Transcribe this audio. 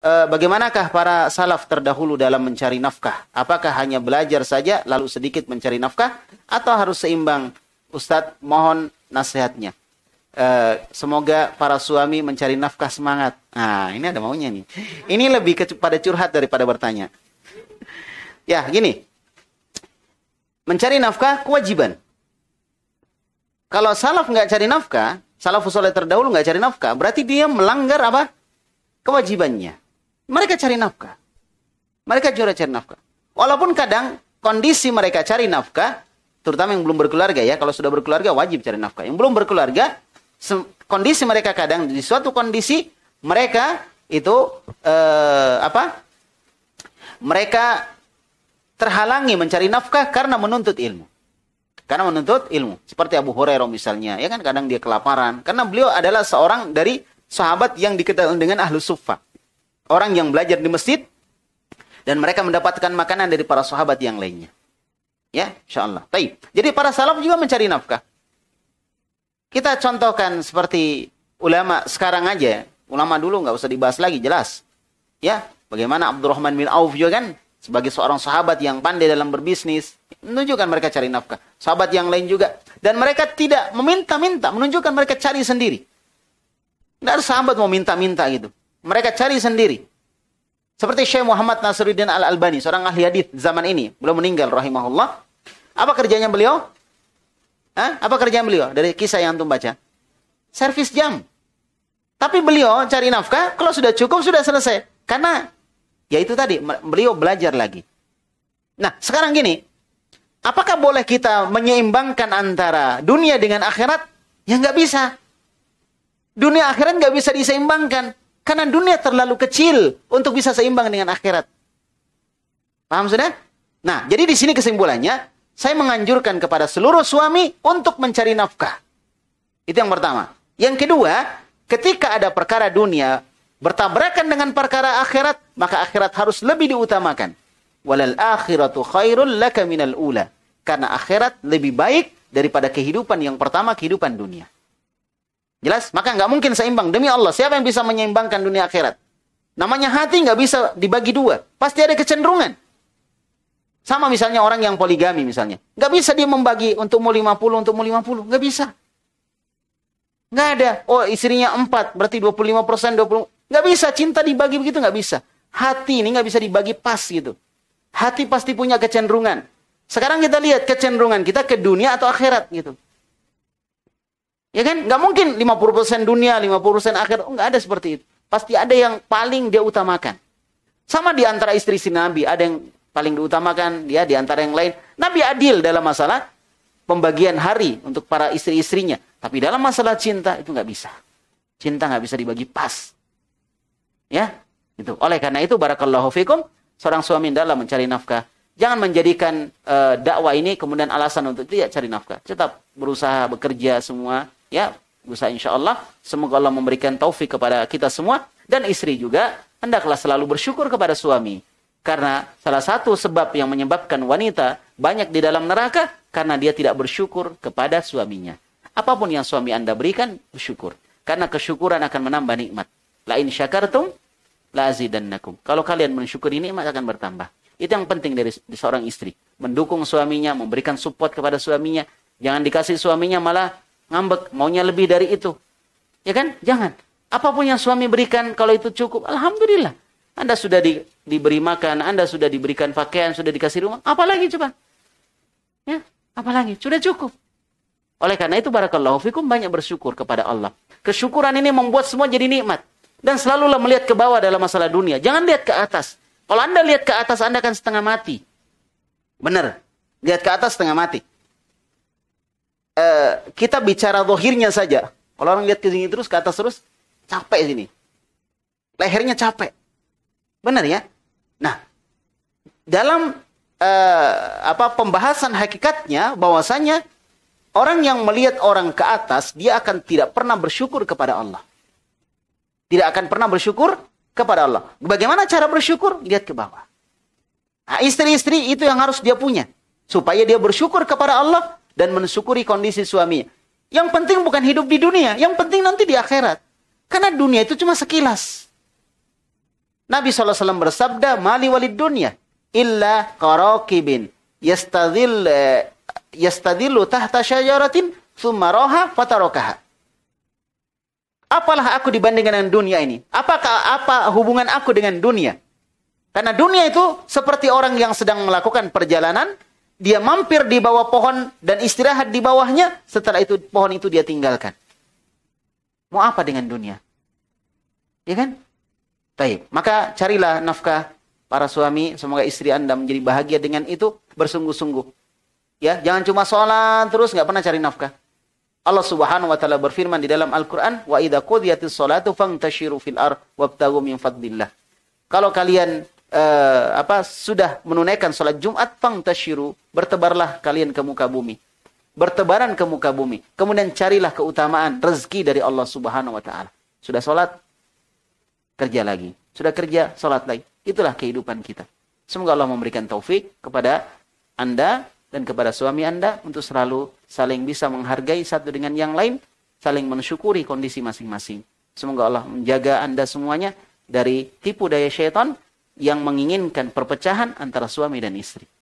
Eh, bagaimanakah para salaf terdahulu dalam mencari nafkah? Apakah hanya belajar saja lalu sedikit mencari nafkah atau harus seimbang? Ustadz mohon nasihatnya. E, semoga para suami mencari nafkah semangat. Nah, ini ada maunya nih. Ini lebih kepada curhat daripada bertanya. Ya, gini. Mencari nafkah kewajiban. Kalau salaf nggak cari nafkah, salafus soleh terdahulu nggak cari nafkah, berarti dia melanggar apa? Kewajibannya. Mereka cari nafkah. Mereka juga cari nafkah. Walaupun kadang kondisi mereka cari nafkah, terutama yang belum berkeluarga ya, kalau sudah berkeluarga wajib cari nafkah. Yang belum berkeluarga, kondisi mereka kadang di suatu kondisi mereka itu eh, apa? Mereka terhalangi mencari nafkah karena menuntut ilmu. Karena menuntut ilmu. Seperti Abu Hurairah misalnya, ya kan kadang dia kelaparan. Karena beliau adalah seorang dari sahabat yang diketahui dengan ahlu sufah orang yang belajar di masjid dan mereka mendapatkan makanan dari para sahabat yang lainnya. Ya, insyaallah. Baik. Jadi para salaf juga mencari nafkah. Kita contohkan seperti ulama sekarang aja, ulama dulu nggak usah dibahas lagi jelas. Ya, bagaimana Abdurrahman bin Auf juga kan sebagai seorang sahabat yang pandai dalam berbisnis, menunjukkan mereka cari nafkah. Sahabat yang lain juga dan mereka tidak meminta-minta, menunjukkan mereka cari sendiri. Tidak ada sahabat mau minta-minta gitu. Mereka cari sendiri. Seperti Syekh Muhammad Nasruddin Al-Albani, seorang ahli hadis zaman ini, belum meninggal rahimahullah. Apa kerjanya beliau? Hah? Apa kerjanya beliau? Dari kisah yang antum baca. Servis jam. Tapi beliau cari nafkah, kalau sudah cukup sudah selesai. Karena ya itu tadi, beliau belajar lagi. Nah, sekarang gini, apakah boleh kita menyeimbangkan antara dunia dengan akhirat? Ya nggak bisa. Dunia akhirat nggak bisa diseimbangkan. Karena dunia terlalu kecil untuk bisa seimbang dengan akhirat. Paham sudah? Nah, jadi di sini kesimpulannya, saya menganjurkan kepada seluruh suami untuk mencari nafkah. Itu yang pertama. Yang kedua, ketika ada perkara dunia bertabrakan dengan perkara akhirat, maka akhirat harus lebih diutamakan. Walal akhiratu khairul laka minal ula. Karena akhirat lebih baik daripada kehidupan yang pertama, kehidupan dunia. Jelas? Maka nggak mungkin seimbang. Demi Allah, siapa yang bisa menyeimbangkan dunia akhirat? Namanya hati nggak bisa dibagi dua. Pasti ada kecenderungan. Sama misalnya orang yang poligami misalnya. Nggak bisa dia membagi untuk untukmu 50, untukmu 50. Nggak bisa. Nggak ada. Oh istrinya 4, berarti 25 persen, 20. Nggak bisa. Cinta dibagi begitu nggak bisa. Hati ini nggak bisa dibagi pas gitu. Hati pasti punya kecenderungan. Sekarang kita lihat kecenderungan kita ke dunia atau akhirat gitu. Ya kan? Nggak mungkin 50% dunia, 50% akhir. Oh, nggak ada seperti itu. Pasti ada yang paling dia utamakan. Sama di antara istri si Nabi. Ada yang paling diutamakan. Dia di antara yang lain. Nabi adil dalam masalah pembagian hari untuk para istri-istrinya. Tapi dalam masalah cinta itu nggak bisa. Cinta nggak bisa dibagi pas. Ya, itu. Oleh karena itu barakallahu fikum seorang suami dalam mencari nafkah jangan menjadikan e, dakwah ini kemudian alasan untuk tidak cari nafkah. Tetap berusaha bekerja semua Ya, bisa insya Allah. Semoga Allah memberikan taufik kepada kita semua. Dan istri juga, hendaklah selalu bersyukur kepada suami. Karena salah satu sebab yang menyebabkan wanita banyak di dalam neraka, karena dia tidak bersyukur kepada suaminya. Apapun yang suami anda berikan, bersyukur. Karena kesyukuran akan menambah nikmat. Lain syakartum, la azidannakum. Kalau kalian mensyukuri nikmat akan bertambah. Itu yang penting dari seorang istri. Mendukung suaminya, memberikan support kepada suaminya. Jangan dikasih suaminya malah ngambek, maunya lebih dari itu. Ya kan? Jangan. Apapun yang suami berikan, kalau itu cukup, Alhamdulillah. Anda sudah di, diberi makan, Anda sudah diberikan pakaian, sudah dikasih rumah. Apalagi coba? Ya, apalagi? Sudah cukup. Oleh karena itu, barakallahu fikum banyak bersyukur kepada Allah. Kesyukuran ini membuat semua jadi nikmat. Dan selalulah melihat ke bawah dalam masalah dunia. Jangan lihat ke atas. Kalau Anda lihat ke atas, Anda akan setengah mati. Benar. Lihat ke atas, setengah mati. Eh, kita bicara dohirnya saja. Kalau orang lihat ke sini terus, ke atas terus, capek sini. Lehernya capek. Benar ya? Nah, dalam eh, apa pembahasan hakikatnya bahwasanya orang yang melihat orang ke atas dia akan tidak pernah bersyukur kepada Allah. Tidak akan pernah bersyukur kepada Allah. Bagaimana cara bersyukur? Lihat ke bawah. Nah, istri-istri itu yang harus dia punya supaya dia bersyukur kepada Allah dan mensyukuri kondisi suaminya. Yang penting bukan hidup di dunia, yang penting nanti di akhirat. Karena dunia itu cuma sekilas. Nabi SAW bersabda, Mali walid dunia, illa karakibin, yastadil, eh, yastadilu tahta syajaratin, thumma fatarokaha. Apalah aku dibandingkan dengan dunia ini? Apakah apa hubungan aku dengan dunia? Karena dunia itu seperti orang yang sedang melakukan perjalanan dia mampir di bawah pohon dan istirahat di bawahnya, setelah itu pohon itu dia tinggalkan. Mau apa dengan dunia? Ya kan? Baik, maka carilah nafkah para suami, semoga istri Anda menjadi bahagia dengan itu bersungguh-sungguh. Ya, jangan cuma sholat terus nggak pernah cari nafkah. Allah Subhanahu wa taala berfirman di dalam Al-Qur'an, "Wa idza qudiyatis sholatu fantashiru fil ar wabtaghu min fadlillah." Kalau kalian uh, apa sudah menunaikan sholat Jumat, pang tashiru bertebarlah kalian ke muka bumi. Bertebaran ke muka bumi. Kemudian carilah keutamaan, rezeki dari Allah subhanahu wa ta'ala. Sudah sholat, kerja lagi. Sudah kerja, sholat lagi. Itulah kehidupan kita. Semoga Allah memberikan taufik kepada Anda dan kepada suami Anda untuk selalu saling bisa menghargai satu dengan yang lain, saling mensyukuri kondisi masing-masing. Semoga Allah menjaga Anda semuanya dari tipu daya syaitan yang menginginkan perpecahan antara suami dan istri.